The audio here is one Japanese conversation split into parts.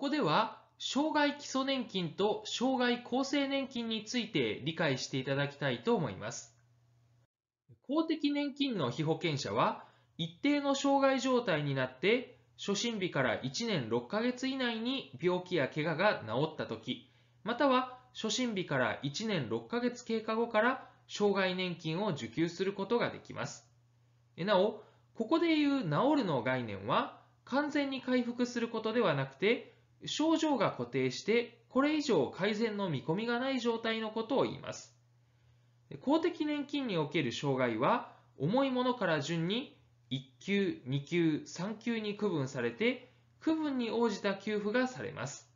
ここでは、障害基礎年金と障害厚生年金について理解していただきたいと思います。公的年金の被保険者は、一定の障害状態になって、初診日から1年6ヶ月以内に病気や怪我が治った時、または初診日から1年6ヶ月経過後から障害年金を受給することができます。なお、ここでいう治るの概念は完全に回復することではなくて症状が固定してこれ以上改善の見込みがない状態のことを言います。公的年金における障害は重いものから順に1級、2級、3級に区分されて区分に応じた給付がされます。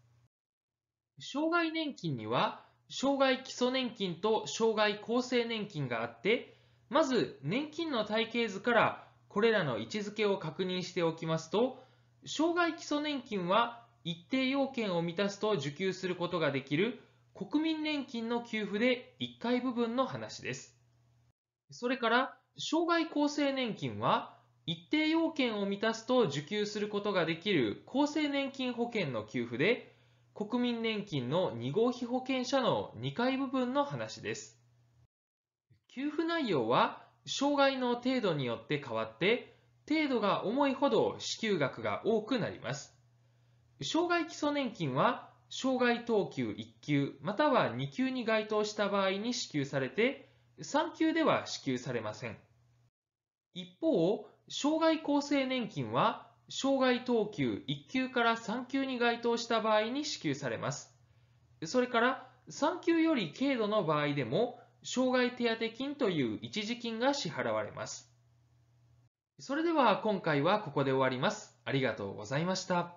障害年金には障害基礎年金と障害厚生年金があってまず年金の体系図からこれらの位置づけを確認しておきますと障害基礎年金は一定要件を満たすと受給することができる国民年金の給付で1回部分の話です。それから、障害厚生年金は、一定要件を満たすと受給することができる厚生年金保険の給付で、国民年金の2号被保険者の2回部分の話です。給付内容は、障害の程度によって変わって、程度が重いほど支給額が多くなります。障害基礎年金は、障害等級1級または2級に該当した場合に支給されて、3級では支給されません。一方、障害厚生年金は、障害等級1級から3級に該当した場合に支給されます。それから、3級より軽度の場合でも、障害手当金という一時金が支払われます。それでは今回はここで終わります。ありがとうございました。